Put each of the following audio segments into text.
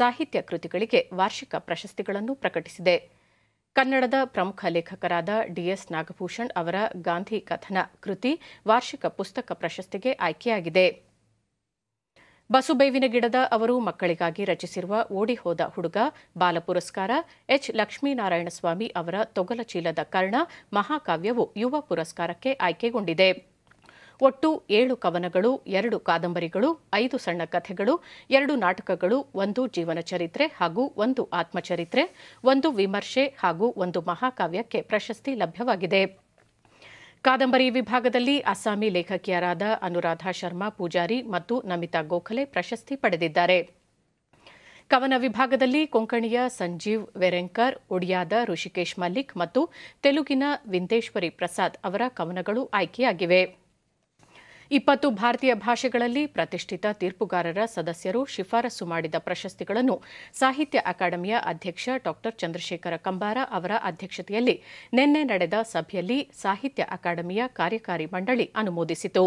ಸಾಹಿತ್ಯ ಕೃತಿಗಳಿಗೆ ವಾರ್ಷಿಕ ಪ್ರಶಸ್ತಿಗಳನ್ನು ಪ್ರಕಟಿಸಿದೆ ಕನ್ನಡದ ಪ್ರಮುಖ ಲೇಖಕರಾದ ಡಿಎಸ್ ನಾಗಭೂಷಣ್ ಅವರ ಗಾಂಧಿ ಕಥನ ಕೃತಿ ವಾರ್ಷಿಕ ಪುಸ್ತಕ ಪ್ರಶಸ್ತಿಗೆ ಆಯ್ಕೆಯಾಗಿದೆ ಬಸುಬೇವಿನ ಗಿಡದ ಅವರು ಮಕ್ಕಳಿಗಾಗಿ ರಚಿಸಿರುವ ಓಡಿಹೋದ ಹುಡುಗ ಬಾಲ ಪುರಸ್ಕಾರ ಎಚ್ ಲಕ್ಷ್ಮೀನಾರಾಯಣಸ್ವಾಮಿ ಅವರ ತೊಗಲಚೀಲದ ಕರ್ಣ ಮಹಾಕಾವ್ಯವು ಯುವ ಪುರಸ್ಕಾರಕ್ಕೆ ಆಯ್ಕೆಗೊಂಡಿದೆ ಒಟ್ಟು ಏಳು ಕವನಗಳು ಎರಡು ಕಾದಂಬರಿಗಳು ಐದು ಸಣ್ಣ ಕಥೆಗಳು ಎರಡು ನಾಟಕಗಳು ಒಂದು ಜೀವನ ಚರಿತ್ರೆ ಹಾಗೂ ಒಂದು ಆತ್ಮಚರಿತ್ರೆ ಒಂದು ವಿಮರ್ಶೆ ಹಾಗೂ ಒಂದು ಮಹಾಕಾವ್ಯಕ್ಕೆ ಪ್ರಶಸ್ತಿ ಲಭ್ಯವಾಗಿದೆ ಕಾದಂಬರಿ ವಿಭಾಗದಲ್ಲಿ ಅಸ್ಸಾಮಿ ಲೇಖಕಿಯರಾದ ಅನುರಾಧಾ ಶರ್ಮಾ ಪೂಜಾರಿ ಮತ್ತು ನಮಿತಾ ಗೋಖಲೆ ಪ್ರಶಸ್ತಿ ಪಡೆದಿದ್ದಾರೆ ಕವನ ವಿಭಾಗದಲ್ಲಿ ಕೊಂಕಣಿಯ ಸಂಜೀವ್ ವೆರೆಂಕರ್ ಒಡಿಯಾದ ಋಷಿಕೇಶ್ ಮಲ್ಲಿಕ್ ಮತ್ತು ತೆಲುಗಿನ ವಿಂದೇಶ್ವರಿ ಪ್ರಸಾದ್ ಅವರ ಕವನಗಳು ಆಯ್ಕೆಯಾಗಿವೆ ಇಪ್ಪತ್ತು ಭಾರತೀಯ ಭಾಷೆಗಳಲ್ಲಿ ಪ್ರತಿಷ್ಠಿತ ತೀರ್ಪುಗಾರರ ಸದಸ್ಯರು ಶಿಫಾರಸು ಮಾಡಿದ ಪ್ರಶಸ್ತಿಗಳನ್ನು ಸಾಹಿತ್ಯ ಅಕಾಡೆಮಿಯ ಅಧ್ಯಕ್ಷ ಡಾ ಚಂದ್ರಶೇಖರ ಕಂಬಾರ ಅವರ ಅಧ್ಯಕ್ಷತೆಯಲ್ಲಿ ನಿನ್ನೆ ನಡೆದ ಸಭೆಯಲ್ಲಿ ಸಾಹಿತ್ಯ ಅಕಾಡೆಮಿಯ ಕಾರ್ಯಕಾರಿ ಮಂಡಳಿ ಅನುಮೋದಿಸಿತು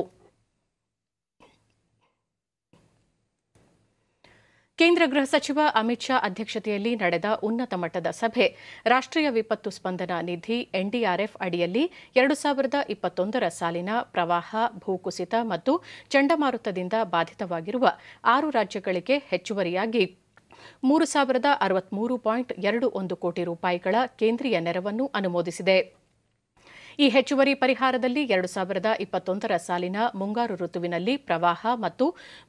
ಕೇಂದ್ರ ಗೃಹ ಸಚಿವ ಅಮಿತ್ ಶಾ ಅಧ್ಯಕ್ಷತೆಯಲ್ಲಿ ನಡೆದ ಉನ್ನತ ಮಟ್ಟದ ಸಭೆ ರಾಷ್ಟ್ರೀಯ ವಿಪತ್ತು ಸ್ಪಂದನಾ ನಿಧಿ ಎನ್ಡಿಆರ್ಎಫ್ ಅಡಿಯಲ್ಲಿ ಎರಡು ಸಾವಿರದ ಇಪ್ಪತ್ತೊಂದರ ಸಾಲಿನ ಪ್ರವಾಹ ಭೂಕುಸಿತ ಮತ್ತು ಚಂಡಮಾರುತದಿಂದ ಬಾಧಿತವಾಗಿರುವ ಆರು ರಾಜ್ಯಗಳಿಗೆ ಹೆಚ್ಚುವರಿಯಾಗಿ ಮೂರು ಸಾವಿರದ ಅರವತ್ಮೂರು ಪಾಯಿಂಟ್ ಎರಡು ಒಂದು ಕೋಟಿ ರೂಪಾಯಿಗಳ ಕೇಂದ್ರೀಯ ನೆರವನ್ನು ಅನುಮೋದಿಸಿದೆ ಈ ಹೆಚ್ಚುವರಿ ಪರಿಹಾರದಲ್ಲಿ ಎರಡು ಸಾವಿರದ ಇಪ್ಪತ್ತೊಂದರ ಸಾಲಿನ ಮುಂಗಾರು ಋತುವಿನಲ್ಲಿ ಪ್ರವಾಹ ಮತ್ತು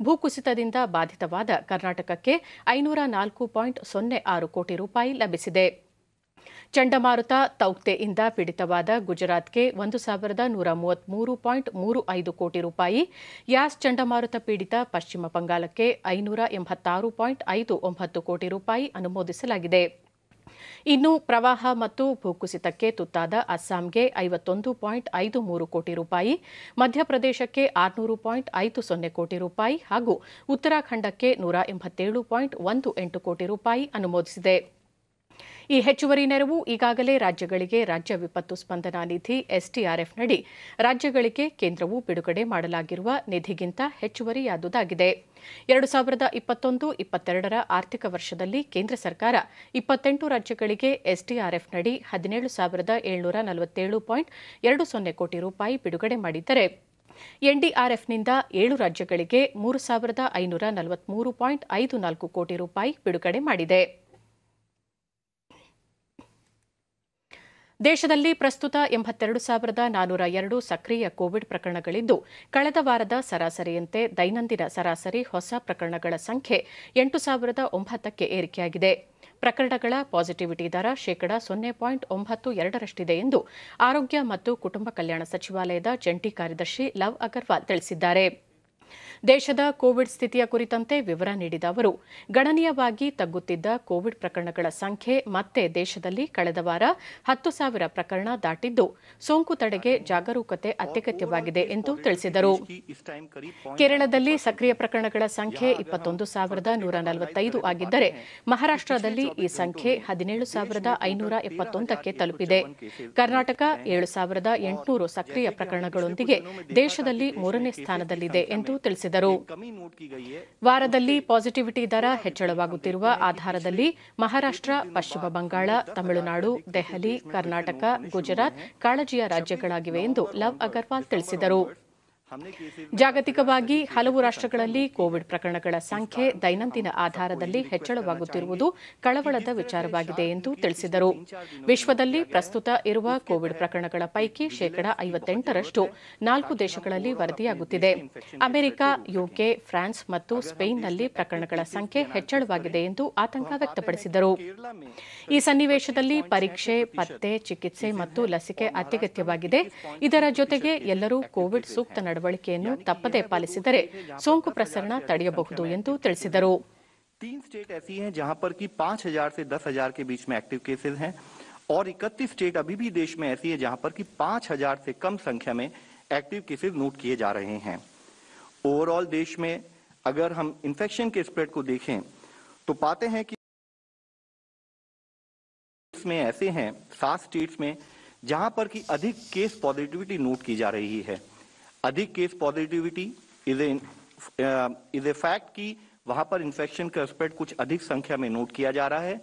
ಭೂಕುಸಿತದಿಂದ ಬಾಧಿತವಾದ ಕರ್ನಾಟಕಕ್ಕೆ ಐನೂರ ನಾಲ್ಕು ಪಾಯಿಂಟ್ ಸೊನ್ನೆ ಆರು ಕೋಟಿ ರೂಪಾಯಿ ಲಭಿಸಿದೆ ಚಂಡಮಾರುತ ತೌಕ್ತೆಯಿಂದ ಪೀಡಿತವಾದ ಗುಜರಾತ್ಗೆ ಒಂದು ಸಾವಿರದ ನೂರ ಮೂವತ್ಮೂರು ಪಾಯಿಂಟ್ ಮೂರು ಐದು ಕೋಟಿ ರೂಪಾಯಿ ಯಾಸ್ ಚಂಡಮಾರುತ ಪೀಡಿತ ಪಶ್ಚಿಮ ಬಂಗಾಳಕ್ಕೆ ಐನೂರ ಎಂಬತ್ತಾರು ಪಾಯಿಂಟ್ ಐದು ಒಂಬತ್ತು ಕೋಟಿ ರೂಪಾಯಿ ಅನುಮೋದಿಸಲಾಗಿದೆ ಇನ್ನು ಪ್ರವಾಹ ಮತ್ತು ಭೂಕುಸಿತಕ್ಕೆ ತುತ್ತಾದ ಅಸ್ಸಾಂಗೆ ಐವತ್ತೊಂದು ಪಾಯಿಂಟ್ ಐದು ಮೂರು ಕೋಟಿ ರೂಪಾಯಿ ಮಧ್ಯಪ್ರದೇಶಕ್ಕೆ ಆರುನೂರು ಪಾಯಿಂಟ್ ಐದು ಸೊನ್ನೆ ಕೋಟಿ ರೂಪಾಯಿ ಹಾಗೂ ಉತ್ತರಾಖಂಡಕ್ಕೆ ನೂರ ಎಂಬತ್ತೇಳು ಪಾಯಿಂಟ್ ಒಂದು ಎಂಟು ಕೋಟಿ ರೂಪಾಯಿ ಅನುಮೋದಿಸಿದೆ ಈ ಹೆಚ್ಚುವರಿ ನೆರವು ಈಗಾಗಲೇ ರಾಜ್ಯಗಳಿಗೆ ರಾಜ್ಯ ವಿಪತ್ತು ಸ್ಪಂದನಾ ನಿಧಿ ಎಸ್ಡಿಆರ್ಎಫ್ನಡಿ ರಾಜ್ಯಗಳಿಗೆ ಕೇಂದ್ರವು ಬಿಡುಗಡೆ ಮಾಡಲಾಗಿರುವ ನಿಧಿಗಿಂತ ಹೆಚ್ಚುವರಿಯಾದುದಾಗಿದೆ ಎರಡು ಸಾವಿರದ ಇಪ್ಪತ್ತೊಂದು ಇಪ್ಪತ್ತೆರಡರ ಆರ್ಥಿಕ ವರ್ಷದಲ್ಲಿ ಕೇಂದ್ರ ಸರ್ಕಾರ ಇಪ್ಪತ್ತೆಂಟು ರಾಜ್ಯಗಳಿಗೆ ಎಸ್ಡಿಆರ್ಎಫ್ನಡಿ ಹದಿನೇಳು ಸಾವಿರದ ಏಳುನೂರ ನಲವತ್ತೇಳು ಪಾಯಿಂಟ್ ಎರಡು ಸೊನ್ನೆ ಕೋಟಿ ರೂಪಾಯಿ ಬಿಡುಗಡೆ ಮಾಡಿದ್ದರೆ ಎನ್ಡಿಆರ್ಎಫ್ನಿಂದ ಏಳು ರಾಜ್ಯಗಳಿಗೆ ಮೂರು ಸಾವಿರದ ಐನೂರ ನಲವತ್ಮೂರು ಪಾಯಿಂಟ್ ಐದು ನಾಲ್ಕು ಕೋಟಿ ರೂಪಾಯಿ ಬಿಡುಗಡೆ ಮಾಡಿದೆ ದೇಶದಲ್ಲಿ ಪ್ರಸ್ತುತ ಎಂಬತ್ತೆರಡು ಸಾವಿರದ ನಾನೂರ ಎರಡು ಸಕ್ರಿಯ ಕೋವಿಡ್ ಪ್ರಕರಣಗಳಿದ್ದು ಕಳೆದ ವಾರದ ಸರಾಸರಿಯಂತೆ ದೈನಂದಿನ ಸರಾಸರಿ ಹೊಸ ಪ್ರಕರಣಗಳ ಸಂಖ್ಯೆ ಎಂಟು ಸಾವಿರದ ಒಂಬತ್ತಕ್ಕೆ ಏರಿಕೆಯಾಗಿದೆ ಪ್ರಕರಣಗಳ ಪಾಸಿಟಿವಿಟಿ ದರ ಶೇಕಡಾ ಸೊನ್ನೆ ಪಾಯಿಂಟ್ ಒಂಬತ್ತು ಎರಡರಷ್ಟಿದೆ ಎಂದು ಆರೋಗ್ಯ ಮತ್ತು ಕುಟುಂಬ ಕಲ್ಯಾಣ ಸಚಿವಾಲಯದ ಜಂಟಿ ಕಾರ್ಯದರ್ಶಿ ಲವ್ ಅಗರ್ವಾಲ್ ತಿಳಿಸಿದ್ದಾರೆ ದೇಶದ ಕೋವಿಡ್ ಸ್ಥಿತಿಯ ಕುರಿತಂತೆ ವಿವರ ನೀಡಿದ ಅವರು ಗಣನೀಯವಾಗಿ ತಗ್ಗುತ್ತಿದ್ದ ಕೋವಿಡ್ ಪ್ರಕರಣಗಳ ಸಂಖ್ಯೆ ಮತ್ತೆ ದೇಶದಲ್ಲಿ ಕಳೆದ ವಾರ ಹತ್ತು ಸಾವಿರ ಪ್ರಕರಣ ದಾಟಿದ್ದು ಸೋಂಕು ತಡೆಗೆ ಜಾಗರೂಕತೆ ಅತ್ಯಗತ್ಯವಾಗಿದೆ ಎಂದು ತಿಳಿಸಿದರು ಕೇರಳದಲ್ಲಿ ಸಕ್ರಿಯ ಪ್ರಕರಣಗಳ ಸಂಖ್ಯೆ ಇಪ್ಪತ್ತೊಂದು ಸಾವಿರದ ನೂರ ನಲವತ್ತೈದು ಆಗಿದ್ದರೆ ಮಹಾರಾಷ್ಟ್ರದಲ್ಲಿ ಈ ಸಂಖ್ಯೆ ಹದಿನೇಳು ಸಾವಿರದ ಐನೂರ ಎಪ್ಪತ್ತೊಂದಕ್ಕೆ ತಲುಪಿದೆ ಕರ್ನಾಟಕ ಏಳು ಸಾವಿರದ ಎಂಟುನೂರು ಸಕ್ರಿಯ ಪ್ರಕರಣಗಳೊಂದಿಗೆ ದೇಶದಲ್ಲಿ ಮೂರನೇ ಸ್ಥಾನದಲ್ಲಿದೆ ಎಂದು ತಿಳಿಸಿದರು ತಿಳಿಸಿದರು ವಾರದಲ್ಲಿ ಪಾಸಿಟಿವಿಟಿ ದರ ಹೆಚ್ಚಳವಾಗುತ್ತಿರುವ ಆಧಾರದಲ್ಲಿ ಮಹಾರಾಷ್ಟ್ರ ಪಶ್ಚಿಮ ಬಂಗಾಳ ತಮಿಳುನಾಡು ದೆಹಲಿ ಕರ್ನಾಟಕ ಗುಜರಾತ್ ಕಾಳಜಿಯ ರಾಜ್ಯಗಳಾಗಿವೆ ಎಂದು ಲವ್ ಅಗರ್ವಾಲ್ ತಿಳಿಸಿದರು ಜಾಗತಿಕವಾಗಿ ಹಲವು ರಾಷ್ಟ್ರಗಳಲ್ಲಿ ಕೋವಿಡ್ ಪ್ರಕರಣಗಳ ಸಂಖ್ಯೆ ದೈನಂದಿನ ಆಧಾರದಲ್ಲಿ ಹೆಚ್ಚಳವಾಗುತ್ತಿರುವುದು ಕಳವಳದ ವಿಚಾರವಾಗಿದೆ ಎಂದು ತಿಳಿಸಿದರು ವಿಶ್ವದಲ್ಲಿ ಪ್ರಸ್ತುತ ಇರುವ ಕೋವಿಡ್ ಪ್ರಕರಣಗಳ ಪೈಕಿ ಶೇಕಡಾ ಐವತ್ತೆಂಟರಷ್ಟು ನಾಲ್ಕು ದೇಶಗಳಲ್ಲಿ ವರದಿಯಾಗುತ್ತಿದೆ ಅಮೆರಿಕ ಯುಕೆ ಫ್ರಾನ್ಸ್ ಮತ್ತು ಸ್ಪೇನ್ನಲ್ಲಿ ಪ್ರಕರಣಗಳ ಸಂಖ್ಯೆ ಹೆಚ್ಚಳವಾಗಿದೆ ಎಂದು ಆತಂಕ ವ್ಯಕ್ತಪಡಿಸಿದರು ಈ ಸನ್ನಿವೇಶದಲ್ಲಿ ಪರೀಕ್ಷೆ ಪತ್ತೆ ಚಿಕಿತ್ಸೆ ಮತ್ತು ಲಸಿಕೆ ಅತ್ಯಗತ್ಯವಾಗಿದೆ ಇದರ ಜೊತೆಗೆ ಎಲ್ಲರೂ ಕೋವಿಡ್ ಸೂಕ್ತ ನಡವಳಿಕೆಯನ್ನು ತಪ್ಪದೇ ಪಾಲಿಸಿದರೆ ಸೋಂಕು ಪ್ರಸರಣ ತಡೆಯಬಹುದು तीन स्टेट ऐसी हैं जहां पर कि 5000 से 10000 के बीच में एक्टिव केसेस हैं और 31 स्टेट अभी भी देश में ऐसी है जहां पर कि 5000 से कम संख्या में एक्टिव केसेस नोट किए जा रहे हैं ओवरऑल देश में अगर हम इन्फेक्शन के स्प्रेड को देखें तो पाते हैं कि इसमें ऐसे हैं सात स्टेट्स में जहां पर कि अधिक केस पॉजिटिविटी नोट की जा रही है अधिक case positivity is a is a fact कि वहां पर इन्फेक्शन का स्प्रेड कुछ अधिक संख्या में नोट किया जा रहा है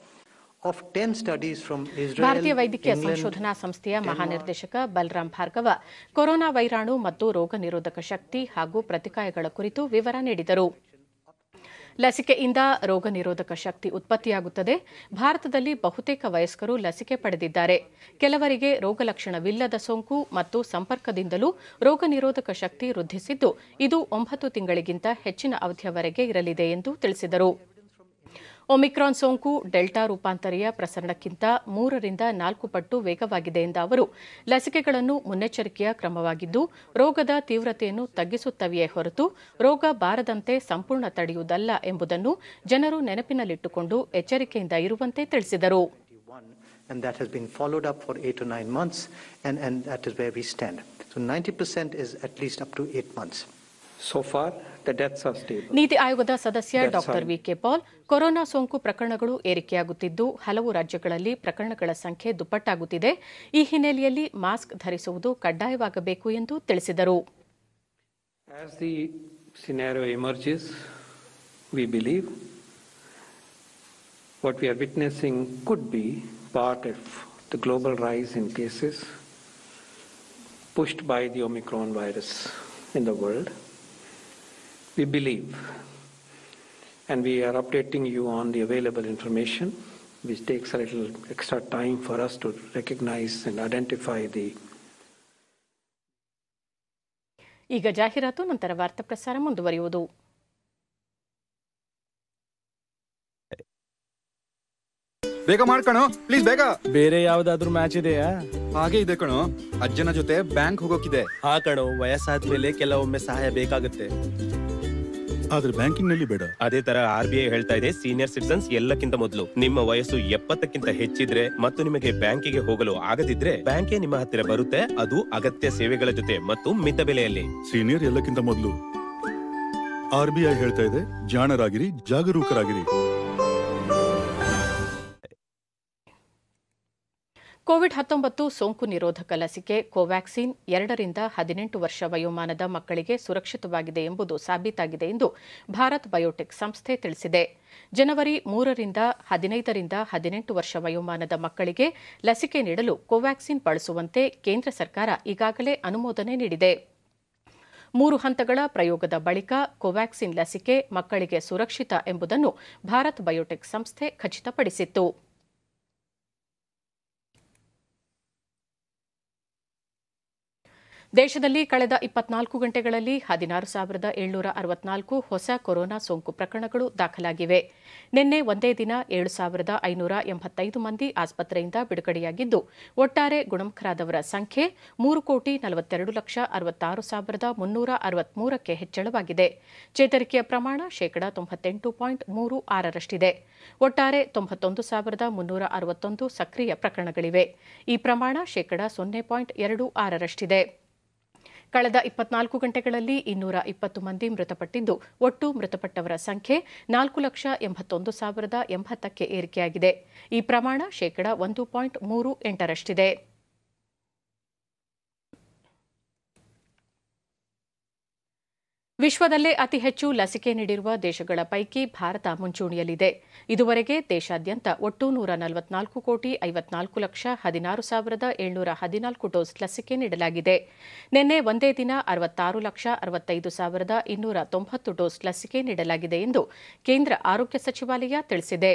ಭಾರತೀಯ ವೈದ್ಯಕೀಯ ಸಂಶೋಧನಾ ಸಂಸ್ಥೆಯ ಮಹಾನಿರ್ದೇಶಕ ಬಲರಾಮ್ ಭಾರ್ಗವ ಕೊರೋನಾ ವೈರಾಣು ಮತ್ತು ರೋಗ ನಿರೋಧಕ ಶಕ್ತಿ ಹಾಗೂ ಪ್ರತಿಕಾಯಗಳ ಕುರಿತು ವಿವರ ನೀಡಿದರು ಲಸಿಕೆಯಿಂದ ರೋಗ ನಿರೋಧಕ ಶಕ್ತಿ ಉತ್ಪತ್ತಿಯಾಗುತ್ತದೆ ಭಾರತದಲ್ಲಿ ಬಹುತೇಕ ವಯಸ್ಕರು ಲಸಿಕೆ ಪಡೆದಿದ್ದಾರೆ ಕೆಲವರಿಗೆ ರೋಗ ಲಕ್ಷಣವಿಲ್ಲದ ಸೋಂಕು ಮತ್ತು ಸಂಪರ್ಕದಿಂದಲೂ ರೋಗ ನಿರೋಧಕ ಶಕ್ತಿ ವೃದ್ಧಿಸಿದ್ದು ಇದು ಒಂಬತ್ತು ತಿಂಗಳಿಗಿಂತ ಹೆಚ್ಚಿನ ಅವಧಿಯವರೆಗೆ ಇರಲಿದೆ ಎಂದು ತಿಳಿಸಿದರು ಒಮಿಕ್ರಾನ್ ಸೋಂಕು ಡೆಲ್ಟಾ ರೂಪಾಂತರಿಯ ಪ್ರಸರಣಕ್ಕಿಂತ ಮೂರರಿಂದ ನಾಲ್ಕು ಪಟ್ಟು ವೇಗವಾಗಿದೆ ಎಂದ ಅವರು ಲಸಿಕೆಗಳನ್ನು ಮುನ್ನೆಚ್ಚರಿಕೆಯ ಕ್ರಮವಾಗಿದ್ದು ರೋಗದ ತೀವ್ರತೆಯನ್ನು ತಗ್ಗಿಸುತ್ತವೆಯೇ ಹೊರತು ರೋಗ ಬಾರದಂತೆ ಸಂಪೂರ್ಣ ತಡೆಯುವುದಲ್ಲ ಎಂಬುದನ್ನು ಜನರು ನೆನಪಿನಲ್ಲಿಟ್ಟುಕೊಂಡು ಎಚ್ಚರಿಕೆಯಿಂದ ಇರುವಂತೆ ತಿಳಿಸಿದರು and that has been followed up for eight to nine months, and, and that is where we stand. So 90% is at least up to eight months. So far, the deaths are stable. ನೀತಿ ಆಯೋಗದ ಸದಸ್ಯ doctor V K Paul corona ಸೋಂಕು ಪ್ರಕರಣಗಳು ಏರಿಕೆಯಾಗುತ್ತಿದ್ದು ಹಲವು ರಾಜ್ಯಗಳಲ್ಲಿ ಪ್ರಕರಣಗಳ ಸಂಖ್ಯೆ ದುಪ್ಪಟ್ಟಾಗುತ್ತಿದೆ ಈ ಹಿನ್ನೆಲೆಯಲ್ಲಿ ಮಾಸ್ಕ್ ಧರಿಸುವುದು ಕಡ್ಡಾಯವಾಗಬೇಕು ಎಂದು ತಿಳಿಸಿದರು As the scenario emerges, we believe what we are witnessing could be part of the global rise in cases pushed by the Omicron virus in the world. We believe, and we are updating you on the available information, which takes a little extra time for us to recognize and identify the ಈಗ ಜಾಹೀರಾತು ನಂತರ ವಾರ್ತಾ ಪ್ರಸಾರ ಮುಂದುವರಿಯುವುದು ಬೇಗ ಮಾಡ್ಕಣೋ please ಬೇಗ ಬೇರೆ ಯಾವ್ದಾದ್ರು ಮ್ಯಾಚ್ ಇದೆಯಾ ಹಾಗೆ ಇದೆ ಕಣೋ ಅಜ್ಜನ ಜೊತೆ ಬ್ಯಾಂಕ್ ಹೋಗೋಕಿದೆ ಹಾ ಕಣೋ ವಯಸ್ಸಾದ್ಮೇಲೆ ಕೆಲವೊಮ್ಮೆ ಸಹಾಯ ಬೇಕಾಗುತ್ತೆ ಆದ್ರೆ ಬ್ಯಾಂಕಿಂಗ್ ನಲ್ಲಿ ಬೇಡ ಅದೇ ತರ ಆರ್ ಬಿ ಐ ಹೇಳ್ತಾ ಇದೆ ಸೀನಿಯರ್ ಸಿಟಿಸನ್ಸ್ ಎಲ್ಲಕ್ಕಿಂತ ಮೊದಲು ನಿಮ್ಮ ವಯಸ್ಸು ಎಪ್ಪತ್ತಕ್ಕಿಂತ ಹೆಚ್ಚಿದ್ರೆ ಮತ್ತು ನಿಮಗೆ ಬ್ಯಾಂಕಿಗೆ ಹೋಗಲು ಆಗದಿದ್ರೆ ಬ್ಯಾಂಕೇ ನಿಮ್ಮ ಹತ್ತಿರ ಬರುತ್ತೆ ಅದು ಅಗತ್ಯ ಸೇವೆಗಳ ಜೊತೆ ಮತ್ತು ಮಿತ ಬೆಲೆಯಲ್ಲಿ ಸೀನಿಯರ್ ಎಲ್ಲಕ್ಕಿಂತ ಮೊದಲು ಆರ್ ಬಿ ಐ ಹೇಳ್ತಾ ಇದೆ ಜಾಣರಾಗಿರಿ ಜಾಗರೂಕರಾಗಿರಿ ಕೋವಿಡ್ ಹತ್ತೊಂಬತ್ತು ಸೋಂಕು ನಿರೋಧಕ ಲಸಿಕೆ ಕೋವ್ಯಾಕ್ಸಿನ್ ಎರಡರಿಂದ ಹದಿನೆಂಟು ವರ್ಷ ವಯೋಮಾನದ ಮಕ್ಕಳಿಗೆ ಸುರಕ್ಷಿತವಾಗಿದೆ ಎಂಬುದು ಸಾಬೀತಾಗಿದೆ ಎಂದು ಭಾರತ್ ಬಯೋಟೆಕ್ ಸಂಸ್ಥೆ ತಿಳಿಸಿದೆ ಜನವರಿ ಮೂರರಿಂದ ಹದಿನೈದರಿಂದ ಹದಿನೆಂಟು ವರ್ಷ ವಯೋಮಾನದ ಮಕ್ಕಳಿಗೆ ಲಸಿಕೆ ನೀಡಲು ಕೋವ್ಯಾಕ್ಸಿನ್ ಬಳಸುವಂತೆ ಕೇಂದ್ರ ಸರ್ಕಾರ ಈಗಾಗಲೇ ಅನುಮೋದನೆ ನೀಡಿದೆ ಮೂರು ಹಂತಗಳ ಪ್ರಯೋಗದ ಬಳಿಕ ಕೋವ್ಯಾಕ್ಸಿನ್ ಲಸಿಕೆ ಮಕ್ಕಳಿಗೆ ಸುರಕ್ಷಿತ ಎಂಬುದನ್ನು ಭಾರತ್ ಬಯೋಟೆಕ್ ಸಂಸ್ಥೆ ಖಚಿತಪಡಿಸಿತ್ತು ದೇಶದಲ್ಲಿ ಕಳೆದ ಇಪ್ಪತ್ನಾಲ್ಕು ಗಂಟೆಗಳಲ್ಲಿ ಹದಿನಾರು ಸಾವಿರದ ಏಳ್ನೂರ ಅರವತ್ನಾಲ್ಕು ಹೊಸ ಕೊರೋನಾ ಸೋಂಕು ಪ್ರಕರಣಗಳು ದಾಖಲಾಗಿವೆ ನಿನ್ನೆ ಒಂದೇ ದಿನ ಏಳು ಸಾವಿರದ ಐನೂರ ಎಂಬತ್ತೈದು ಮಂದಿ ಆಸ್ಪತ್ರೆಯಿಂದ ಬಿಡುಗಡೆಯಾಗಿದ್ದು ಒಟ್ಟಾರೆ ಗುಣಮುಖರಾದವರ ಸಂಖ್ಯೆ ಮೂರು ಕೋಟಿ ನಲವತ್ತೆರಡು ಲಕ್ಷ ಅರವತ್ತಾರು ಸಾವಿರದ ಮುನ್ನೂರ ಅರವತ್ಮೂರಕ್ಕೆ ಹೆಚ್ಚಳವಾಗಿದೆ ಚೇತರಿಕೆಯ ಪ್ರಮಾಣ ಶೇಕಡಾ ತೊಂಬತ್ತೆಂಟು ಪಾಯಿಂಟ್ ಮೂರು ಆರರಷ್ಟಿದೆ ಒಟ್ಟಾರೆ ತೊಂಬತ್ತೊಂದು ಸಾವಿರದ ಮುನ್ನೂರ ಅರವತ್ತೊಂದು ಸಕ್ರಿಯ ಪ್ರಕರಣಗಳಿವೆ ಈ ಪ್ರಮಾಣ ಶೇಕಡಾ ಸೊನ್ನೆ ಪಾಯಿಂಟ್ ಎರಡು ಆರರಷ್ಟಿದೆ ಕಳೆದ ಇಪ್ಪತ್ನಾಲ್ಕು ಗಂಟೆಗಳಲ್ಲಿ ಇನ್ನೂರ ಇಪ್ಪತ್ತು ಮಂದಿ ಮೃತಪಟ್ಟಿದ್ದು ಒಟ್ಟು ಮೃತಪಟ್ಟವರ ಸಂಖ್ಯೆ ನಾಲ್ಕು ಲಕ್ಷ ಎಂಬತ್ತೊಂದು ಸಾವಿರದ ಎಂಬತ್ತಕ್ಕೆ ಏರಿಕೆಯಾಗಿದೆ ಈ ಪ್ರಮಾಣ ಶೇಕಡಾ ಒಂದು ಪಾಯಿಂಟ್ ಮೂರು ಎಂಟರಷ್ಟಿದೆ ವಿಶ್ವದಲ್ಲೇ ಅತಿ ಹೆಚ್ಚು ಲಸಿಕೆ ನೀಡಿರುವ ದೇಶಗಳ ಪೈಕಿ ಭಾರತ ಮುಂಚೂಣಿಯಲ್ಲಿದೆ ಇದುವರೆಗೆ ದೇಶಾದ್ಯಂತ ಒಟ್ಟು ನೂರ ನಲವತ್ನಾಲ್ಕು ಕೋಟಿ ಐವತ್ನಾಲ್ಕು ಲಕ್ಷ ಹದಿನಾರು ಸಾವಿರದ ಏಳ್ನೂರ ಹದಿನಾಲ್ಕು ಡೋಸ್ ಲಸಿಕೆ ನೀಡಲಾಗಿದೆ ನಿನ್ನೆ ಒಂದೇ ದಿನ ಅರವತ್ತಾರು ಲಕ್ಷ ಅರವತ್ತೈದು ಸಾವಿರದ ಇನ್ನೂರ ತೊಂಬತ್ತು ಡೋಸ್ ಲಸಿಕೆ ನೀಡಲಾಗಿದೆ ಎಂದು ಕೇಂದ್ರ ಆರೋಗ್ಯ ಸಚಿವಾಲಯ ತಿಳಿಸಿದೆ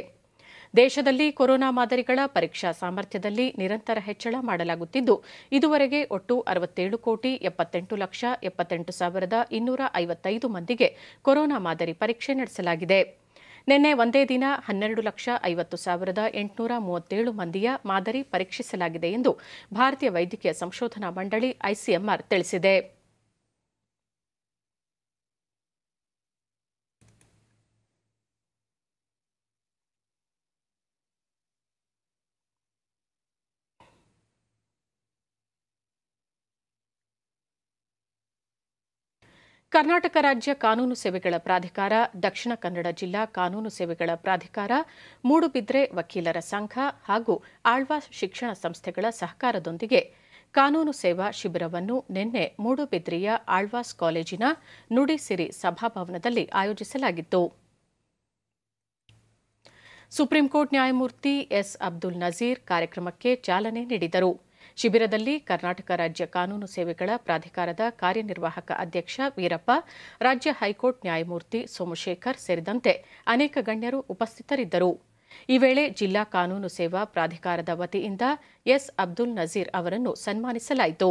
ದೇಶದಲ್ಲಿ ಕೊರೋನಾ ಮಾದರಿಗಳ ಪರೀಕ್ಷಾ ಸಾಮರ್ಥ್ಯದಲ್ಲಿ ನಿರಂತರ ಹೆಚ್ಚಳ ಮಾಡಲಾಗುತ್ತಿದ್ದು ಇದುವರೆಗೆ ಒಟ್ಟು ಅರವತ್ತೇಳು ಕೋಟಿ ಎಪ್ಪತ್ತೆಂಟು ಲಕ್ಷ ಎಪ್ಪತ್ತೆಂಟು ಸಾವಿರದ ಇನ್ನೂರ ಐವತ್ತೈದು ಮಂದಿಗೆ ಕೊರೋನಾ ಮಾದರಿ ಪರೀಕ್ಷೆ ನಡೆಸಲಾಗಿದೆ ನಿನ್ನೆ ಒಂದೇ ದಿನ ಹನ್ನೆರಡು ಲಕ್ಷ ಐವತ್ತು ಸಾವಿರದ ಎಂಟುನೂರ ಮೂವತ್ತೇಳು ಮಂದಿಯ ಮಾದರಿ ಪರೀಕ್ಷಿಸಲಾಗಿದೆ ಎಂದು ಭಾರತೀಯ ವೈದ್ಯಕೀಯ ಸಂಶೋಧನಾ ಮಂಡಳಿ ಐಸಿಎಂಆರ್ ತಿಳಿಸಿದೆ ಕರ್ನಾಟಕ ರಾಜ್ಯ ಕಾನೂನು ಸೇವೆಗಳ ಪ್ರಾಧಿಕಾರ ದಕ್ಷಿಣ ಕನ್ನಡ ಜಿಲ್ಲಾ ಕಾನೂನು ಸೇವೆಗಳ ಪ್ರಾಧಿಕಾರ ಮೂಡುಬಿದ್ರೆ ವಕೀಲರ ಸಂಘ ಹಾಗೂ ಆಳ್ವಾಸ್ ಶಿಕ್ಷಣ ಸಂಸ್ಥೆಗಳ ಸಹಕಾರದೊಂದಿಗೆ ಕಾನೂನು ಸೇವಾ ಶಿಬಿರವನ್ನು ನಿನ್ನೆ ಮೂಡುಬಿದ್ರೆಯ ಆಳ್ವಾಸ್ ಕಾಲೇಜಿನ ನುಡಿಸಿರಿ ಸಭಾಭವನದಲ್ಲಿ ಆಯೋಜಿಸಲಾಗಿತ್ತು ಸುಪ್ರೀಂಕೋರ್ಟ್ ನ್ಯಾಯಮೂರ್ತಿ ಎಸ್ ಅಬ್ದುಲ್ ನಜೀರ್ ಕಾರ್ಯಕ್ರಮಕ್ಕೆ ಚಾಲನೆ ನೀಡಿದರು ಶಿಬಿರದಲ್ಲಿ ಕರ್ನಾಟಕ ರಾಜ್ಯ ಕಾನೂನು ಸೇವೆಗಳ ಪ್ರಾಧಿಕಾರದ ಕಾರ್ಯನಿರ್ವಾಹಕ ಅಧ್ಯಕ್ಷ ವೀರಪ್ಪ ರಾಜ್ಯ ಹೈಕೋರ್ಟ್ ನ್ಯಾಯಮೂರ್ತಿ ಸೋಮಶೇಖರ್ ಸೇರಿದಂತೆ ಅನೇಕ ಗಣ್ಯರು ಉಪಸ್ಥಿತರಿದ್ದರು ಈ ವೇಳೆ ಜಿಲ್ಲಾ ಕಾನೂನು ಸೇವಾ ಪ್ರಾಧಿಕಾರದ ವತಿಯಿಂದ ಎಸ್ ಅಬ್ದುಲ್ ನಜೀರ್ ಅವರನ್ನು ಸನ್ಮಾನಿಸಲಾಯಿತು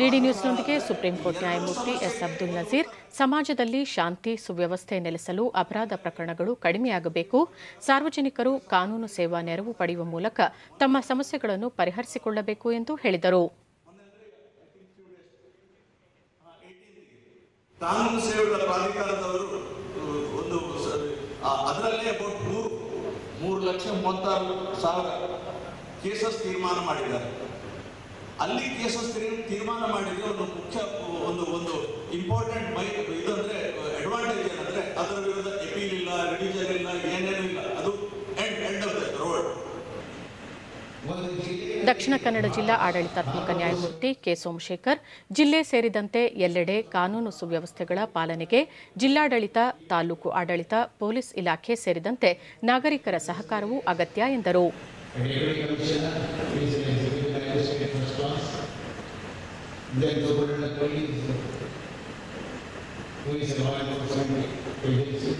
ಡಿಡಿ ನ್ಯೂಸ್ನೊಂದಿಗೆ ಸುಪ್ರೀಂಕೋರ್ಟ್ ನ್ಯಾಯಮೂರ್ತಿ ಎಸ್ ಅಬ್ದುಲ್ ನಜೀರ್ ಸಮಾಜದಲ್ಲಿ ಶಾಂತಿ ಸುವ್ಯವಸ್ಥೆ ನೆಲೆಸಲು ಅಪರಾಧ ಪ್ರಕರಣಗಳು ಕಡಿಮೆಯಾಗಬೇಕು ಸಾರ್ವಜನಿಕರು ಕಾನೂನು ಸೇವಾ ನೆರವು ಪಡೆಯುವ ಮೂಲಕ ತಮ್ಮ ಸಮಸ್ಯೆಗಳನ್ನು ಪರಿಹರಿಸಿಕೊಳ್ಳಬೇಕು ಎಂದು ಹೇಳಿದರು ಮೂರು ಲಕ್ಷ ಮೂವತ್ತಾರು ಸಾವಿರ ಕೇಸಸ್ ತೀರ್ಮಾನ ಮಾಡಿದ್ದಾರೆ ಅಲ್ಲಿ ಕೇಸಸ್ತ್ರೀ ತೀರ್ಮಾನ ಮಾಡಿದ್ರೆ ಒಂದು ಮುಖ್ಯ ಒಂದು ಒಂದು ಇಂಪಾರ್ಟೆಂಟ್ ಮೈ ಇದಂದ್ರೆ ಅಡ್ವಾಂಟೇಜ್ ಏನಂದ್ರೆ ಅದರ ವಿರುದ್ಧ ಎಪೀಲ್ ಇಲ್ಲ ರಿವಿಷನ್ ಇಲ್ಲ ಏನೇನು ಇಲ್ಲ ಅದು end end of the road Dakshina Kannada ಜಿಲ್ಲಾ ಆಡಳಿತಾತ್ಮಕ ನ್ಯಾಯಮೂರ್ತಿ ಕೆ ಸೋಮಶೇಖರ್ ಜಿಲ್ಲೆ ಸೇರಿದಂತೆ ಎಲ್ಲೆಡೆ ಕಾನೂನು ಸುವ್ಯವಸ್ಥೆಗಳ ಪಾಲನೆಗೆ ಜಿಲ್ಲಾಡಳಿತ ತಾಲೂಕು ಆಡಳಿತ ಪೊಲೀಸ್ ಇಲಾಖೆ ಸೇರಿದಂತೆ ನಾಗರಿಕರ ಸಹಕಾರವೂ ಅಗತ್ಯ ಎಂದರು जय गोवर्धन कोई कोई सवाल को समझे कोई नहीं से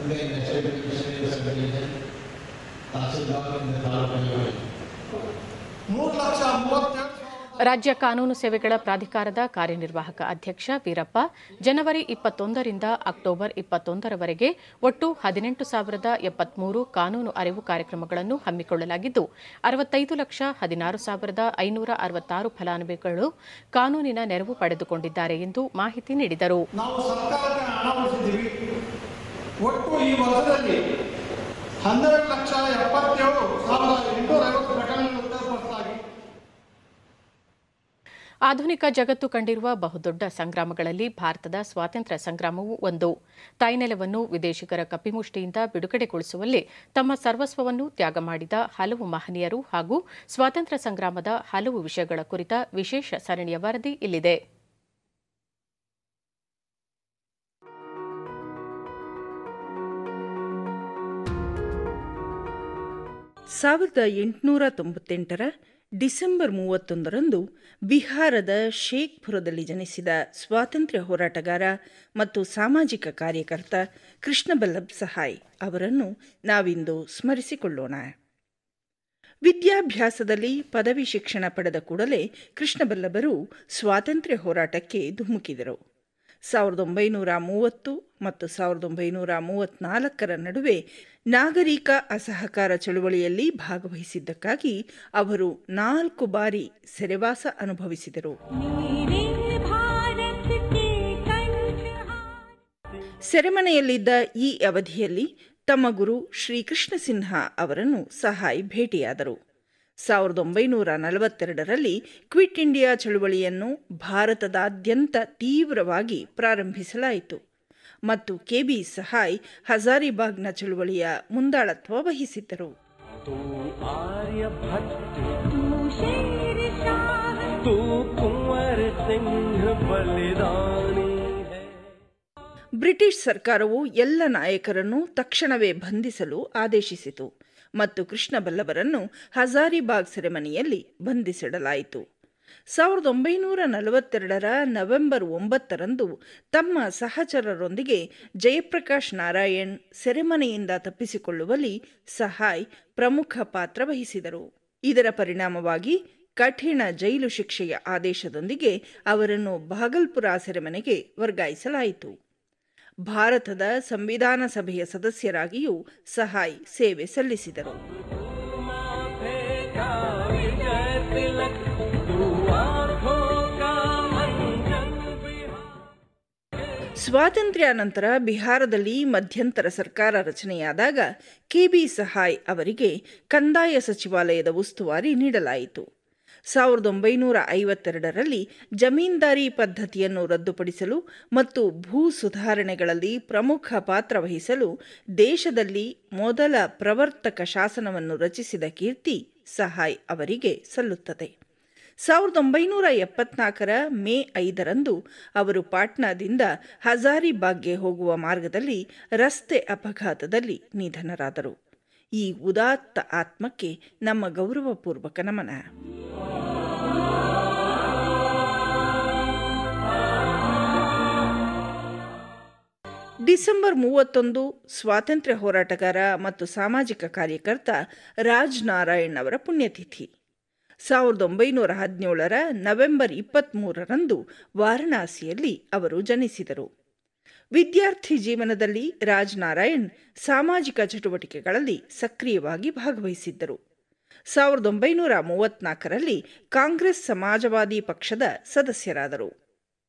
उनके नशे में किसने समझी है ताशिदार ने दाल बनाया है मूल लक्ष्य मूल ರಾಜ್ಯ ಕಾನೂನು ಸೇವೆಗಳ ಪ್ರಾಧಿಕಾರದ ಕಾರ್ಯನಿರ್ವಾಹಕ ಅಧ್ಯಕ್ಷ ವೀರಪ್ಪ ಜನವರಿ ಇಪ್ಪತ್ತೊಂದರಿಂದ ಅಕ್ಟೋಬರ್ ಇಪ್ಪತ್ತೊಂದರವರೆಗೆ ಒಟ್ಟು ಹದಿನೆಂಟು ಸಾವಿರದ ಎಪ್ಪತ್ಮೂರು ಕಾನೂನು ಅರಿವು ಕಾರ್ಯಕ್ರಮಗಳನ್ನು ಹಮ್ಮಿಕೊಳ್ಳಲಾಗಿದ್ದು ಅರವತ್ತೈದು ಲಕ್ಷ ಹದಿನಾರು ಸಾವಿರದ ಐನೂರ ಅರವತ್ತಾರು ಫಲಾನುಭವಿಗಳು ಕಾನೂನಿನ ನೆರವು ಪಡೆದುಕೊಂಡಿದ್ದಾರೆ ಎಂದು ಮಾಹಿತಿ ನೀಡಿದರು ಒಟ್ಟು ಈ ಲಕ್ಷ ಆಧುನಿಕ ಜಗತ್ತು ಕಂಡಿರುವ ಬಹುದೊಡ್ಡ ಸಂಗ್ರಾಮಗಳಲ್ಲಿ ಭಾರತದ ಸ್ವಾತಂತ್ರ್ಯ ಸಂಗ್ರಾಮವೂ ಒಂದು ತಾಯ್ನೆಲವನ್ನು ವಿದೇಶಿಗರ ಕಪಿಮುಷ್ಟಿಯಿಂದ ಬಿಡುಗಡೆಗೊಳಿಸುವಲ್ಲಿ ತಮ್ಮ ಸರ್ವಸ್ವವನ್ನು ತ್ಯಾಗ ಮಾಡಿದ ಹಲವು ಮಹನೀಯರು ಹಾಗೂ ಸ್ವಾತಂತ್ರ್ಯ ಸಂಗ್ರಾಮದ ಹಲವು ವಿಷಯಗಳ ಕುರಿತ ವಿಶೇಷ ಸರಣಿಯ ವರದಿ ಇಲ್ಲಿದೆ ಸಾವಿರದ ಎಂಟುನೂರ ತೊಂಬತ್ತೆಂಟರ ಡಿಸೆಂಬರ್ ಮೂವತ್ತೊಂದರಂದು ಬಿಹಾರದ ಶೇಖ್ಪುರದಲ್ಲಿ ಜನಿಸಿದ ಸ್ವಾತಂತ್ರ್ಯ ಹೋರಾಟಗಾರ ಮತ್ತು ಸಾಮಾಜಿಕ ಕಾರ್ಯಕರ್ತ ಕೃಷ್ಣಬಲ್ಲಭ್ ಸಹಾಯ್ ಅವರನ್ನು ನಾವಿಂದು ಸ್ಮರಿಸಿಕೊಳ್ಳೋಣ ವಿದ್ಯಾಭ್ಯಾಸದಲ್ಲಿ ಪದವಿ ಶಿಕ್ಷಣ ಪಡೆದ ಕೂಡಲೇ ಕೃಷ್ಣಬಲ್ಲಭರು ಸ್ವಾತಂತ್ರ್ಯ ಹೋರಾಟಕ್ಕೆ ಧುಮುಕಿದರು ಸಾವಿರದ ಒಂಬೈನೂರ ಮೂವತ್ತು ಮತ್ತು ಸಾವಿರದ ಒಂಬೈನೂರ ಮೂವತ್ನಾಲ್ಕರ ನಡುವೆ ನಾಗರಿಕ ಅಸಹಕಾರ ಚಳುವಳಿಯಲ್ಲಿ ಭಾಗವಹಿಸಿದ್ದಕ್ಕಾಗಿ ಅವರು ನಾಲ್ಕು ಬಾರಿ ಸೆರೆವಾಸ ಅನುಭವಿಸಿದರು ಸೆರೆಮನೆಯಲ್ಲಿದ್ದ ಈ ಅವಧಿಯಲ್ಲಿ ತಮ್ಮ ಗುರು ಶ್ರೀಕೃಷ್ಣ ಸಿನ್ಹಾ ಅವರನ್ನು ಸಹಾಯ್ ಭೇಟಿಯಾದರು ಸಾವಿರದ ಒಂಬೈನೂರ ನಲವತ್ತೆರಡರಲ್ಲಿ ಕ್ವಿಟ್ ಇಂಡಿಯಾ ಚಳುವಳಿಯನ್ನು ಭಾರತದಾದ್ಯಂತ ತೀವ್ರವಾಗಿ ಪ್ರಾರಂಭಿಸಲಾಯಿತು ಮತ್ತು ಕೆಬಿ ಸಹಾಯ್ ಹಜಾರಿಬಾಗ್ನ ಚಳುವಳಿಯ ಮುಂದಾಳತ್ವ ವಹಿಸಿದ್ದರು ಬ್ರಿಟಿಷ್ ಸರ್ಕಾರವು ಎಲ್ಲ ನಾಯಕರನ್ನು ತಕ್ಷಣವೇ ಬಂಧಿಸಲು ಆದೇಶಿಸಿತು ಮತ್ತು ಕೃಷ್ಣಬಲ್ಲವರನ್ನು ಹಜಾರಿಬಾಗ್ ಸೆರೆಮನೆಯಲ್ಲಿ ಬಂಧಿಸಿಡಲಾಯಿತು ಸಾವಿರದ ಒಂಬೈನೂರ ನಲವತ್ತೆರಡರ ನವೆಂಬರ್ ಒಂಬತ್ತರಂದು ತಮ್ಮ ಸಹಚರರೊಂದಿಗೆ ಜಯಪ್ರಕಾಶ್ ನಾರಾಯಣ್ ಸೆರೆಮನೆಯಿಂದ ತಪ್ಪಿಸಿಕೊಳ್ಳುವಲ್ಲಿ ಸಹಾಯ್ ಪ್ರಮುಖ ಪಾತ್ರ ವಹಿಸಿದರು ಇದರ ಪರಿಣಾಮವಾಗಿ ಕಠಿಣ ಜೈಲು ಶಿಕ್ಷೆಯ ಆದೇಶದೊಂದಿಗೆ ಅವರನ್ನು ಭಾಗಲ್ಪುರ ಸೆರೆಮನೆಗೆ ವರ್ಗಾಯಿಸಲಾಯಿತು ಭಾರತದ ಸಂವಿಧಾನ ಸಭೆಯ ಸದಸ್ಯರಾಗಿಯೂ ಸಹಾಯ್ ಸೇವೆ ಸಲ್ಲಿಸಿದರು ಸ್ವಾತಂತ್ರ್ಯ ನಂತರ ಬಿಹಾರದಲ್ಲಿ ಮಧ್ಯಂತರ ಸರ್ಕಾರ ರಚನೆಯಾದಾಗ ಕೆಬಿ ಸಹಾಯ್ ಅವರಿಗೆ ಕಂದಾಯ ಸಚಿವಾಲಯದ ಉಸ್ತುವಾರಿ ನೀಡಲಾಯಿತು ಸಾವಿರದ ಒಂಬೈನೂರ ಐವತ್ತೆರಡರಲ್ಲಿ ಜಮೀನ್ದಾರಿ ಪದ್ಧತಿಯನ್ನು ರದ್ದುಪಡಿಸಲು ಮತ್ತು ಭೂ ಸುಧಾರಣೆಗಳಲ್ಲಿ ಪ್ರಮುಖ ಪಾತ್ರ ವಹಿಸಲು ದೇಶದಲ್ಲಿ ಮೊದಲ ಪ್ರವರ್ತಕ ಶಾಸನವನ್ನು ರಚಿಸಿದ ಕೀರ್ತಿ ಸಹಾಯ್ ಅವರಿಗೆ ಸಲ್ಲುತ್ತದೆ ಸಾವಿರದ ಒಂಬೈನೂರ ಎಪ್ಪತ್ನಾಲ್ಕರ ಮೇ ಐದರಂದು ಅವರು ಪಾಟ್ನಾದಿಂದ ಹಜಾರಿಬಾಗ್ಗೆ ಹೋಗುವ ಮಾರ್ಗದಲ್ಲಿ ರಸ್ತೆ ಅಪಘಾತದಲ್ಲಿ ನಿಧನರಾದರು ಈ ಉದಾತ್ತ ಆತ್ಮಕ್ಕೆ ನಮ್ಮ ಗೌರವಪೂರ್ವಕ ನಮನ ಡಿಸೆಂಬರ್ ಮೂವತ್ತೊಂದು ಸ್ವಾತಂತ್ರ್ಯ ಹೋರಾಟಗಾರ ಮತ್ತು ಸಾಮಾಜಿಕ ಕಾರ್ಯಕರ್ತ ರಾಜ್ ನಾರಾಯಣ್ ಅವರ ಪುಣ್ಯತಿಥಿ ಸಾವಿರದ ಒಂಬೈನೂರ ಹದಿನೇಳರ ನವೆಂಬರ್ ಇಪ್ಪತ್ತ್ಮೂರರಂದು ವಾರಣಾಸಿಯಲ್ಲಿ ಅವರು ಜನಿಸಿದರು ವಿದ್ಯಾರ್ಥಿ ಜೀವನದಲ್ಲಿ ರಾಜ್ ಸಾಮಾಜಿಕ ಚಟುವಟಿಕೆಗಳಲ್ಲಿ ಸಕ್ರಿಯವಾಗಿ ಭಾಗವಹಿಸಿದ್ದರು ಸಾವಿರದ ಒಂಬೈನೂರ ಮೂವತ್ನಾಲ್ಕರಲ್ಲಿ ಕಾಂಗ್ರೆಸ್ ಸಮಾಜವಾದಿ ಪಕ್ಷದ ಸದಸ್ಯರಾದರು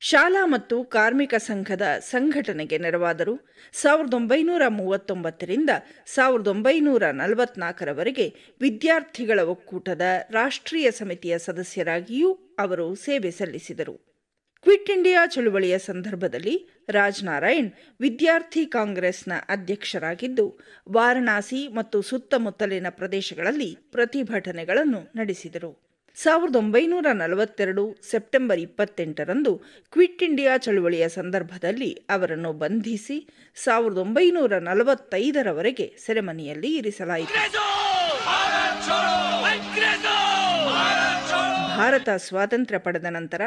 ಶಾಲಾ ಮತ್ತು ಕಾರ್ಮಿಕ ಸಂಘದ ಸಂಘಟನೆಗೆ ನೆರವಾದರು ಸಾವಿರದ ಒಂಬೈನೂರ ಮೂವತ್ತೊಂಬತ್ತರಿಂದ ಸಾವಿರದ ಒಂಬೈನೂರ ನಲವತ್ನಾಲ್ಕರವರೆಗೆ ವಿದ್ಯಾರ್ಥಿಗಳ ಒಕ್ಕೂಟದ ರಾಷ್ಟ್ರೀಯ ಸಮಿತಿಯ ಸದಸ್ಯರಾಗಿಯೂ ಅವರು ಸೇವೆ ಸಲ್ಲಿಸಿದರು ಕ್ವಿಟ್ ಇಂಡಿಯಾ ಚಳುವಳಿಯ ಸಂದರ್ಭದಲ್ಲಿ ರಾಜ್ನಾರಾಯಣ್ ವಿದ್ಯಾರ್ಥಿ ಕಾಂಗ್ರೆಸ್ನ ಅಧ್ಯಕ್ಷರಾಗಿದ್ದು ವಾರಣಾಸಿ ಮತ್ತು ಸುತ್ತಮುತ್ತಲಿನ ಪ್ರದೇಶಗಳಲ್ಲಿ ಪ್ರತಿಭಟನೆಗಳನ್ನು ನಡೆಸಿದರು ಸಾವಿರದ ಒಂಬೈನೂರ ನಲವತ್ತೆರಡು ಸೆಪ್ಟೆಂಬರ್ ಇಪ್ಪತ್ತೆಂಟರಂದು ಕ್ವಿಟ್ ಇಂಡಿಯಾ ಚಳುವಳಿಯ ಸಂದರ್ಭದಲ್ಲಿ ಅವರನ್ನು ಬಂಧಿಸಿ ಸಾವಿರದ ಒಂಬೈನೂರ ನಲವತ್ತೈದರವರೆಗೆ ಸೆರೆಮನೆಯಲ್ಲಿ ಇರಿಸಲಾಯಿತು ಭಾರತ ಸ್ವಾತಂತ್ರ್ಯ ಪಡೆದ ನಂತರ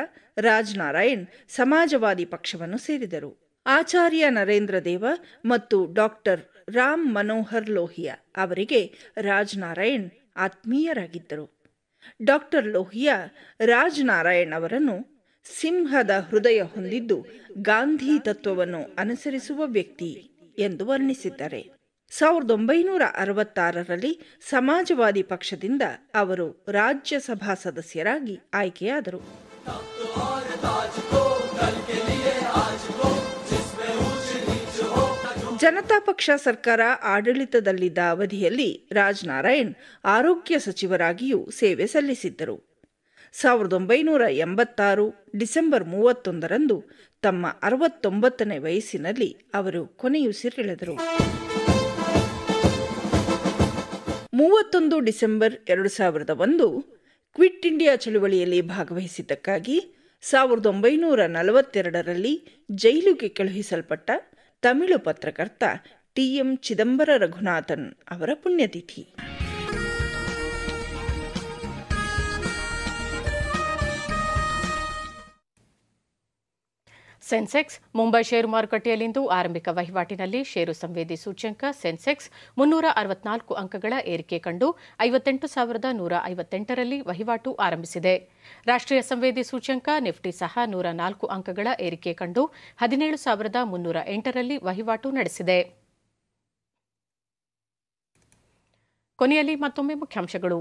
ರಾಜ್ನಾರಾಯಣ್ ಸಮಾಜವಾದಿ ಪಕ್ಷವನ್ನು ಸೇರಿದರು ಆಚಾರ್ಯ ನರೇಂದ್ರ ದೇವ ಮತ್ತು ಡಾಕ್ಟರ್ ರಾಮ್ ಮನೋಹರ್ ಲೋಹಿಯಾ ಅವರಿಗೆ ರಾಜ್ನಾರಾಯಣ್ ಆತ್ಮೀಯರಾಗಿದ್ದರು ಡಾಕ್ಟರ್ ಲೋಹಿಯಾ ರಾಜ್ನಾರಾಯಣ್ ಅವರನ್ನು ಸಿಂಹದ ಹೃದಯ ಹೊಂದಿದ್ದು ಗಾಂಧಿ ತತ್ವವನ್ನು ಅನುಸರಿಸುವ ವ್ಯಕ್ತಿ ಎಂದು ವರ್ಣಿಸಿದ್ದಾರೆ ಸಾವಿರದ ಒಂಬೈನೂರ ಅರವತ್ತಾರರಲ್ಲಿ ಸಮಾಜವಾದಿ ಪಕ್ಷದಿಂದ ಅವರು ರಾಜ್ಯಸಭಾ ಸದಸ್ಯರಾಗಿ ಆಯ್ಕೆಯಾದರು ಜನತಾ ಪಕ್ಷ ಸರ್ಕಾರ ಆಡಳಿತದಲ್ಲಿದ್ದ ಅವಧಿಯಲ್ಲಿ ರಾಜನಾರಾಯಣ್ ಆರೋಗ್ಯ ಸಚಿವರಾಗಿಯೂ ಸೇವೆ ಸಲ್ಲಿಸಿದ್ದರು ಸಾವಿರದ ಒಂಬೈನೂರ ಎಂಬತ್ತಾರು ಡಿಸೆಂಬರ್ ಮೂವತ್ತೊಂದರಂದು ತಮ್ಮ ಅರವತ್ತೊಂಬತ್ತನೇ ವಯಸ್ಸಿನಲ್ಲಿ ಅವರು ಕೊನೆಯುಸಿರೆಳೆದರು ಮೂವತ್ತೊಂದು ಡಿಸೆಂಬರ್ ಎರಡು ಸಾವಿರದ ಒಂದು ಕ್ವಿಟ್ ಇಂಡಿಯಾ ಚಳುವಳಿಯಲ್ಲಿ ಭಾಗವಹಿಸಿದ್ದಕ್ಕಾಗಿ ಸಾವಿರದ ಒಂಬೈನೂರ ನಲವತ್ತೆರಡರಲ್ಲಿ ಜೈಲಿಗೆ ಕಳುಹಿಸಲ್ಪಟ್ಟ ತಮಿಳು ಪತ್ರಕರ್ತ ಟಿ ಎಂ ಚಿದಂಬರ ರಘುನಾಥನ್ ಅವರ ಪುಣ್ಯತಿಥಿ ಸೆನ್ಸೆಕ್ಸ್ ಮುಂಬೈ ಷೇರು ಮಾರುಕಟ್ಟೆಯಲ್ಲಿಂದು ಆರಂಭಿಕ ವಹಿವಾಟಿನಲ್ಲಿ ಷೇರು ಸಂವೇದಿ ಸೂಚ್ಯಂಕ ಸೆನ್ಸೆಕ್ಸ್ ಮುನ್ನೂರ ಅರವತ್ನಾಲ್ಕು ಅಂಕಗಳ ಏರಿಕೆ ಕಂಡು ಐವತ್ತೆಂಟು ಸಾವಿರದ ನೂರ ಐವತ್ತೆಂಟರಲ್ಲಿ ವಹಿವಾಟು ಆರಂಭಿಸಿದೆ ರಾಷ್ಟ್ರೀಯ ಸಂವೇದಿ ಸೂಚ್ಯಂಕ ನಿಫ್ಟಿ ಸಹ ನೂರ ನಾಲ್ಕು ಅಂಕಗಳ ಏರಿಕೆ ಕಂಡು ಹದಿನೇಳು ಸಾವಿರದ ಮುನ್ನೂರ ಎಂಟರಲ್ಲಿ ವಹಿವಾಟು ನಡೆಸಿದೆ ಕೊನೆಯಲ್ಲಿ ಮತ್ತೊಮ್ಮೆ ಮುಖ್ಯಾಂಶಗಳು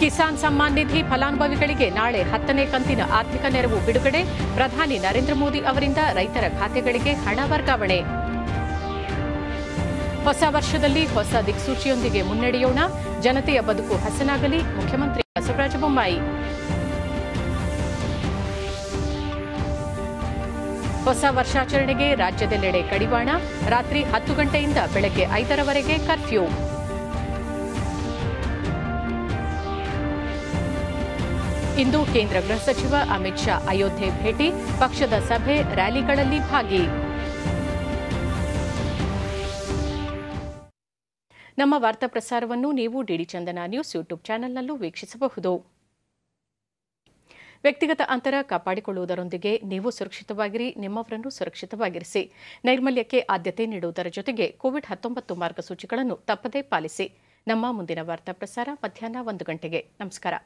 ಕಿಸಾನ್ ಸಮ್ಮಾನ್ ನಿಧಿ ಫಲಾನುಭವಿಗಳಿಗೆ ನಾಳೆ ಹತ್ತನೇ ಕಂತಿನ ಆರ್ಥಿಕ ನೆರವು ಬಿಡುಗಡೆ ಪ್ರಧಾನಿ ನರೇಂದ್ರ ಮೋದಿ ಅವರಿಂದ ರೈತರ ಖಾತೆಗಳಿಗೆ ಹಣ ವರ್ಗಾವಣೆ ಹೊಸ ವರ್ಷದಲ್ಲಿ ಹೊಸ ದಿಕ್ಸೂಚಿಯೊಂದಿಗೆ ಮುನ್ನಡೆಯೋಣ ಜನತೆಯ ಬದುಕು ಹಸನಾಗಲಿ ಮುಖ್ಯಮಂತ್ರಿ ಬಸವರಾಜ ಬೊಮ್ಮಾಯಿ ಹೊಸ ವರ್ಷಾಚರಣೆಗೆ ರಾಜ್ಯದೆಲ್ಲೆಡೆ ಕಡಿವಾಣ ರಾತ್ರಿ ಹತ್ತು ಗಂಟೆಯಿಂದ ಬೆಳಗ್ಗೆ ಐದರವರೆಗೆ ಕರ್ಫ್ಯೂ ಇಂದು ಕೇಂದ್ರ ಗೃಹ ಸಚಿವ ಅಮಿತ್ ಶಾ ಅಯೋಧ್ಯೆ ಭೇಟಿ ಪಕ್ಷದ ಸಭೆ ರ್ಯಾಲಿಗಳಲ್ಲಿ ಭಾಗಿ ನಮ್ಮ ವಾರ್ತಾ ಪ್ರಸಾರವನ್ನು ನೀವು ಡಿಡಿ ಚಂದನ ನ್ಯೂಸ್ ಯೂಟ್ಯೂಬ್ ಚಾನೆಲ್ನಲ್ಲೂ ವೀಕ್ಷಿಸಬಹುದು ವ್ಯಕ್ತಿಗತ ಅಂತರ ಕಾಪಾಡಿಕೊಳ್ಳುವುದರೊಂದಿಗೆ ನೀವು ಸುರಕ್ಷಿತವಾಗಿರಿ ನಿಮ್ಮವರನ್ನು ಸುರಕ್ಷಿತವಾಗಿರಿಸಿ ನೈರ್ಮಲ್ಯಕ್ಕೆ ಆದ್ಯತೆ ನೀಡುವುದರ ಜೊತೆಗೆ ಕೋವಿಡ್ ಹತ್ತೊಂಬತ್ತು ಮಾರ್ಗಸೂಚಿಗಳನ್ನು ತಪ್ಪದೇ ಪಾಲಿಸಿ ನಮ್ಮ ಮುಂದಿನ ವಾರ್ತಾ ಪ್ರಸಾರ ಮಧ್ಯಾಹ್ನ ಒಂದು ಗಂಟೆಗೆ ನಮಸ್ಕಾರ